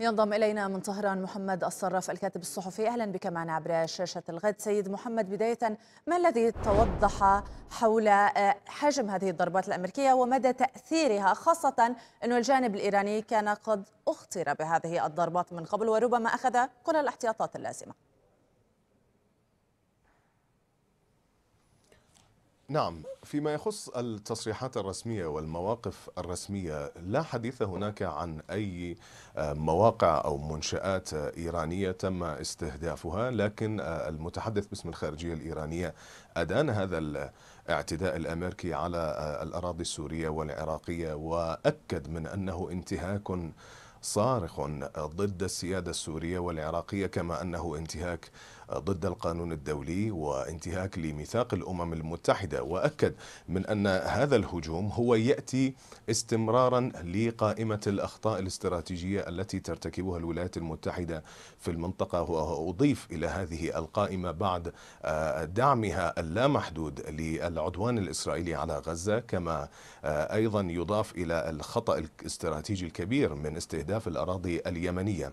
ينضم إلينا من طهران محمد الصراف الكاتب الصحفي أهلا بك معنا عبر شاشة الغد سيد محمد بداية ما الذي توضح حول آه، حجم هذه الضربات الأمريكية ومدى تأثيرها خاصة أن الجانب الإيراني كان قد أخطر بهذه الضربات من قبل وربما أخذ كل الاحتياطات اللازمة نعم فيما يخص التصريحات الرسمية والمواقف الرسمية لا حديث هناك عن أي آه، مواقع أو منشآت إيرانية تم استهدافها لكن آه، المتحدث باسم الخارجية الإيرانية أدان هذا الاعتداء الأمريكي على آه، الأراضي السورية والعراقية وأكد من أنه انتهاك صارخ ضد السيادة السورية والعراقية كما أنه انتهاك ضد القانون الدولي وانتهاك لميثاق الأمم المتحدة وأكد من أن هذا الهجوم هو يأتي استمرارا لقائمة الأخطاء الاستراتيجية التي ترتكبها الولايات المتحدة في المنطقة وأضيف إلى هذه القائمة بعد آه، دعمها اللامحدود للعدوان الإسرائيلي على غزة كما آه، أيضا يضاف إلى الخطأ الاستراتيجي الكبير من استهداف الأراضي اليمنية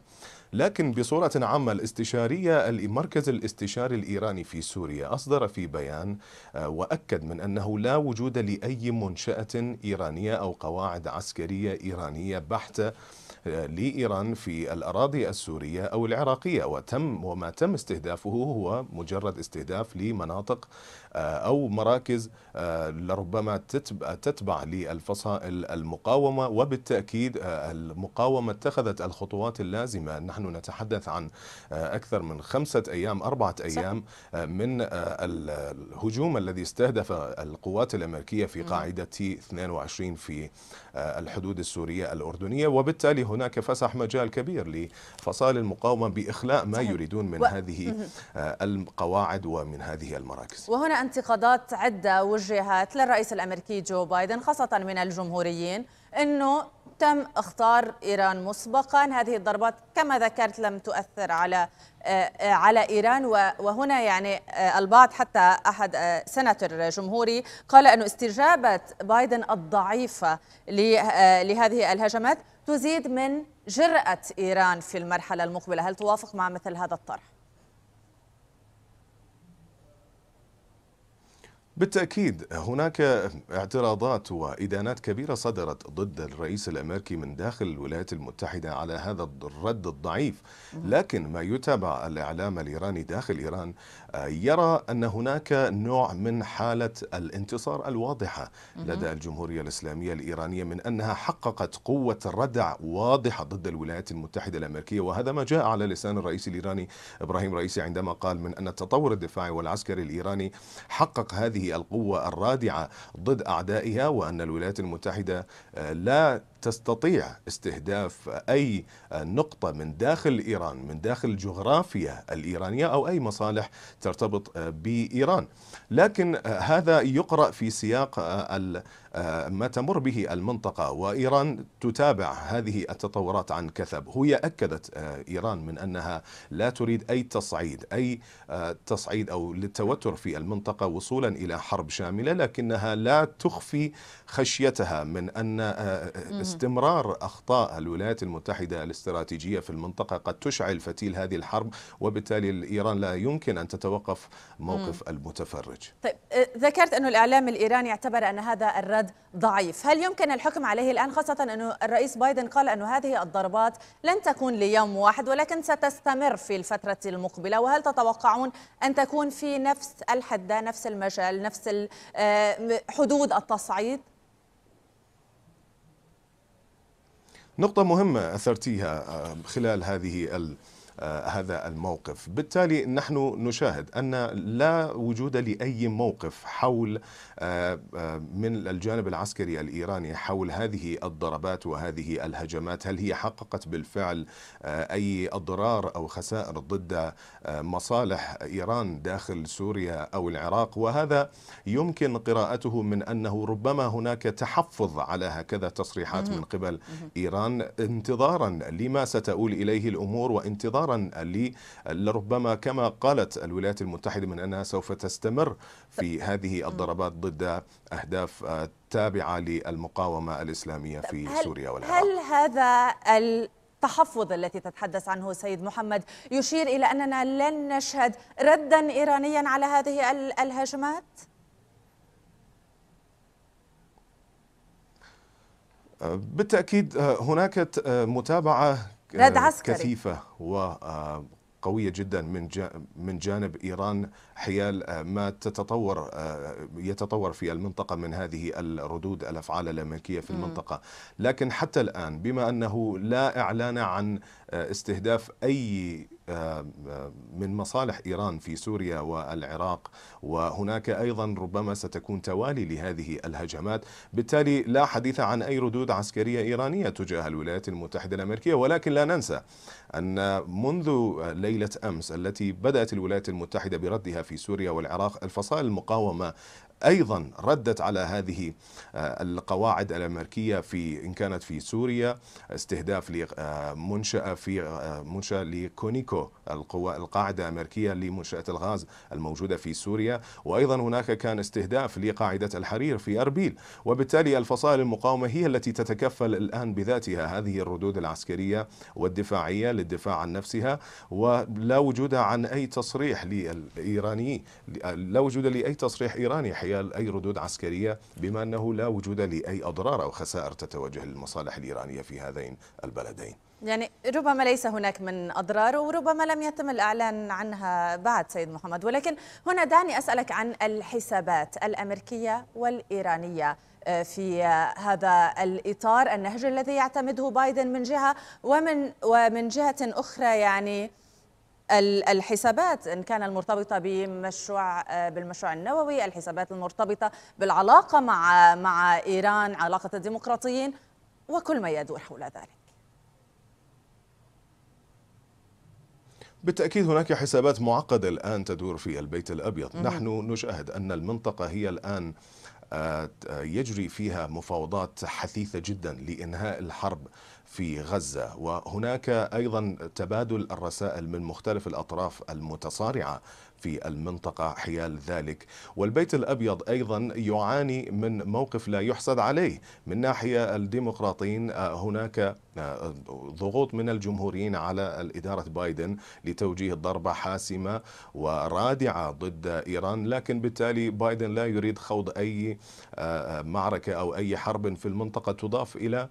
لكن بصورة عامة الاستشارية المركز الاستشاري الإيراني في سوريا أصدر في بيان آه، وأكد من أنه لا وجود لأي منشأة إيرانية أو قواعد عسكرية إيرانية بحتة آه، لإيران في الأراضي السورية أو العراقية وتم وما تم استهدافه هو مجرد استهداف لمناطق آه، أو مراكز آه، لربما تتبع للفصائل المقاومة وبالتأكيد آه، المقاومة اتخذت الخطوات اللازمة نحن نتحدث عن أكثر من خمسة أيام أربعة أيام من الهجوم الذي استهدف القوات الأمريكية في قاعدة 22 في الحدود السورية الأردنية وبالتالي هناك فسح مجال كبير لفصائل المقاومة بإخلاء ما يريدون من هذه القواعد ومن هذه المراكز وهنا انتقادات عدة وجهت للرئيس الأمريكي جو بايدن خاصة من الجمهوريين أنه تم اختار إيران مسبقا هذه الضربات كما ذكرت لم تؤثر على آه، على إيران وهنا يعني آه، البعض حتى أحد آه، سناتور جمهوري قال أن استجابة بايدن الضعيفة لهذه الهجمات تزيد من جرأة إيران في المرحلة المقبلة هل توافق مع مثل هذا الطرح؟ بالتأكيد هناك اعتراضات وإدانات كبيرة صدرت ضد الرئيس الأمريكي من داخل الولايات المتحدة على هذا الرد الضعيف لكن ما يتابع الإعلام الإيراني داخل إيران آه، يرى أن هناك نوع من حالة الانتصار الواضحة لدى الجمهورية الإسلامية الإيرانية من أنها حققت قوة ردع واضحة ضد الولايات المتحدة الأمريكية وهذا ما جاء على لسان الرئيس الإيراني إبراهيم رئيسي عندما قال من أن التطور الدفاعي والعسكري الإيراني حقق هذه القوة الرادعة ضد أعدائها وأن الولايات المتحدة آه، لا تستطيع استهداف أي نقطة من داخل إيران من داخل الجغرافيا الإيرانية أو أي مصالح ترتبط آه، بإيران لكن آه، هذا يقرأ في سياق آه، ما تمر به المنطقة وإيران تتابع هذه التطورات عن كثب هي أكدت إيران من أنها لا تريد أي تصعيد أي تصعيد أو للتوتر في المنطقة وصولا إلى حرب شاملة لكنها لا تخفي خشيتها من أن استمرار أخطاء الولايات المتحدة الاستراتيجية في المنطقة قد تشعل فتيل هذه الحرب وبالتالي إيران لا يمكن أن تتوقف موقف مم. المتفرج طيب آه، ذكرت أن الإعلام الإيراني اعتبر أن هذا الرد ضعيف هل يمكن الحكم عليه الآن خاصة أن الرئيس بايدن قال أن هذه الضربات لن تكون ليوم واحد ولكن ستستمر في الفترة المقبلة وهل تتوقعون أن تكون في نفس الحدة نفس المجال نفس آه، حدود التصعيد نقطة مهمة أثرتيها آه، خلال هذه آه، هذا الموقف بالتالي نحن نشاهد أن لا وجود لأي موقف حول آه، آه، من الجانب العسكري الإيراني حول هذه الضربات وهذه الهجمات هل هي حققت بالفعل أي أضرار أو خسائر ضد مصالح إيران داخل سوريا أو العراق وهذا يمكن قراءته من أنه ربما هناك تحفظ على هكذا تصريحات من قبل إيران انتظارا لما ستؤول إليه الأمور وانتظارا مسارا لربما كما قالت الولايات المتحدة من أنها سوف تستمر في هذه الضربات ضد أهداف آه، تابعة للمقاومة الإسلامية في سوريا والعراق هل هذا التحفظ التي تتحدث عنه سيد محمد يشير إلى أننا لن نشهد ردا إيرانيا على هذه الهجمات؟ آه، بالتأكيد آه، هناك متابعة رد آه، عسكري كثيفة وقوية آه، جدا من من جانب إيران حيال آه، ما تتطور يتطور في المنطقة من هذه الردود الأفعال الأمريكية في المنطقة لكن حتى الآن بما أنه لا إعلان عن استهداف أي آه، آه، من مصالح إيران في سوريا والعراق وهناك أيضا ربما ستكون توالي لهذه الهجمات بالتالي لا حديث عن أي ردود عسكرية إيرانية تجاه الولايات المتحدة الأمريكية ولكن لا ننسى أن منذ ليلة أمس التي بدأت الولايات المتحدة بردها في سوريا والعراق الفصائل المقاومة أيضا ردت على هذه آه، القواعد الأمريكية في إن كانت في سوريا استهداف لمنشأة آه، في آه، منشأة لكونيكو القوى القاعدة الأمريكية لمنشأة الغاز الموجودة في سوريا وأيضا هناك كان استهداف لقاعدة الحرير في أربيل وبالتالي الفصائل المقاومة هي التي تتكفل الآن بذاتها هذه الردود العسكرية والدفاعية للدفاع عن نفسها ولا وجود عن أي تصريح للإيراني لا وجود لأي تصريح إيراني حي حيال أي ردود عسكرية بما أنه لا وجود لأي أضرار أو خسائر تتوجه للمصالح الإيرانية في هذين البلدين يعني ربما ليس هناك من أضرار وربما لم يتم الإعلان عنها بعد سيد محمد ولكن هنا دعني أسألك عن الحسابات الأمريكية والإيرانية آه، في هذا الإطار النهج الذي يعتمده بايدن من جهة ومن ومن جهة أخرى يعني الحسابات إن كان المرتبطة بمشروع آه، بالمشروع النووي الحسابات المرتبطة بالعلاقة مع مع إيران علاقة الديمقراطيين وكل ما يدور حول ذلك بالتأكيد هناك حسابات معقدة الآن تدور في البيت الأبيض مم. نحن نشاهد أن المنطقة هي الآن آه، يجري فيها مفاوضات حثيثة جدا لإنهاء الحرب في غزة وهناك أيضا تبادل الرسائل من مختلف الأطراف المتصارعة في المنطقة حيال ذلك والبيت الأبيض أيضا يعاني من موقف لا يحسد عليه من ناحية الديمقراطيين آه، هناك آه، ضغوط من الجمهوريين على الإدارة بايدن لتوجيه ضربة حاسمة ورادعة ضد إيران لكن بالتالي بايدن لا يريد خوض أي آه، معركة أو أي حرب في المنطقة تضاف إلى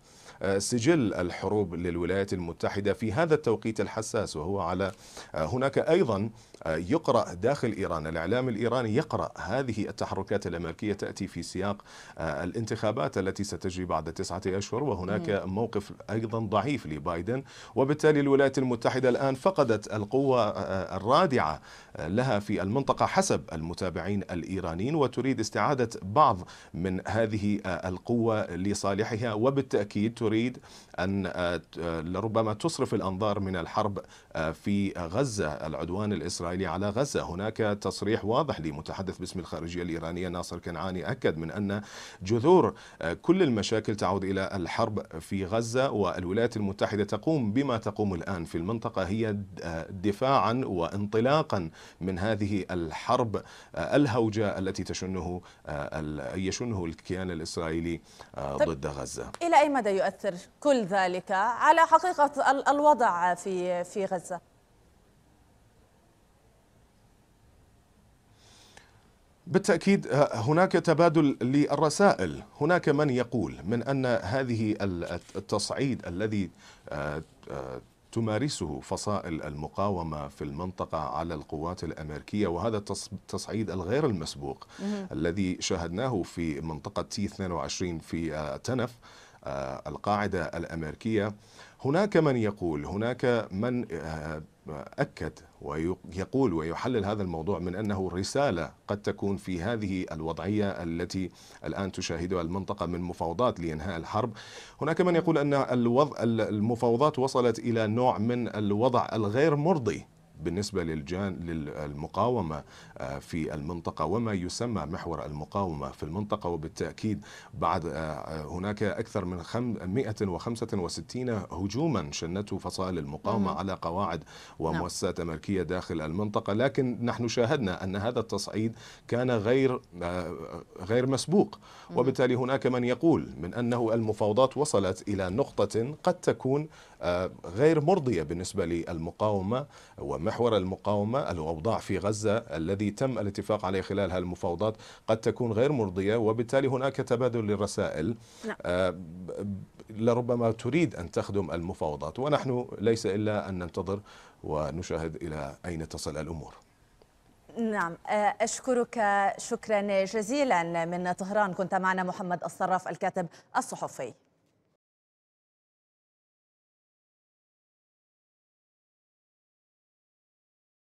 سجل الحروب للولايات المتحدة في هذا التوقيت الحساس وهو على آه، هناك أيضا آه، يقرأ داخل إيران الإعلام الإيراني يقرأ هذه التحركات الأمريكية تأتي في سياق آه، الانتخابات التي ستجري بعد تسعة أشهر وهناك موقف أيضا ضعيف لبايدن وبالتالي الولايات المتحدة الآن فقدت القوة الرادعة لها في المنطقة حسب المتابعين الإيرانيين وتريد استعادة بعض من هذه القوة لصالحها وبالتأكيد تريد أن أن آه، آه، لربما تصرف الأنظار من الحرب آه، في غزة العدوان الإسرائيلي على غزة هناك تصريح واضح لمتحدث باسم الخارجية الإيرانية ناصر كنعاني أكد من أن جذور كل المشاكل تعود إلى الحرب في غزة والولايات المتحدة تقوم بما تقوم الآن في المنطقة هي دفاعا وانطلاقا من هذه الحرب الهوجة التي تشنه يشنه الكيان الإسرائيلي طيب. ضد غزة إلى أي مدى يؤثر كل ذلك ذلك على حقيقة الوضع في في غزة بالتأكيد هناك تبادل للرسائل هناك من يقول من أن هذه التصعيد الذي آه، آه، تمارسه فصائل المقاومة في المنطقة على القوات الأمريكية وهذا التصعيد الغير المسبوق الذي شاهدناه في منطقة تي 22 في آه، تنف آه، القاعدة الأمريكية هناك من يقول هناك من آه، أكد ويقول ويحلل هذا الموضوع من أنه رسالة قد تكون في هذه الوضعية التي الآن تشاهدها المنطقة من مفاوضات لإنهاء الحرب هناك من يقول أن المفاوضات وصلت إلى نوع من الوضع الغير مرضي بالنسبة للجان للمقاومة آه، في المنطقة وما يسمى محور المقاومة في المنطقة وبالتأكيد بعد آه، آه، هناك أكثر من 165 هجوما شنته فصائل المقاومة على قواعد نعم. ومؤسسات أمريكية داخل المنطقة لكن نحن شاهدنا أن هذا التصعيد كان غير غير مسبوق وبالتالي هناك من يقول من أنه المفاوضات وصلت إلى نقطة قد تكون غير مرضية بالنسبة للمقاومة وما محور المقاومة الأوضاع في غزة الذي تم الاتفاق عليه خلال هذه المفاوضات قد تكون غير مرضية وبالتالي هناك تبادل للرسائل نعم. آه، لربما تريد أن تخدم المفاوضات ونحن ليس إلا أن ننتظر ونشاهد إلى أين تصل الأمور نعم آه، أشكرك شكرا جزيلا من طهران كنت معنا محمد الصراف الكاتب الصحفي